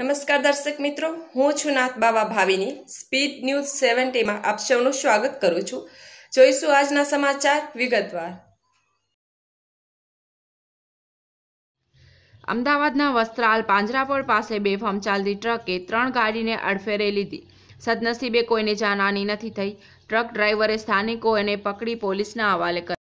નમસ્કાર દર્શક મિત્રો હું છું નાથ બાવા ભાવિની સ્પીડ ન્યૂઝ સેવન્ટીમાં આપ સૌનું સ્વાગત કરું છું જોઈશું આજના સમાચાર વિગતવાર અમદાવાદના વસ્ત્રાલ પાંજરાપોળ પાસે બેફામ ચાલતી ટ્રકે ત્રણ ગાડીને અડફેરે લીધી સદનસીબે કોઈને જાનહાની નથી થઈ ટ્રક ડ્રાઈવરે સ્થાનિકોને પકડી પોલીસના હવાલે કરી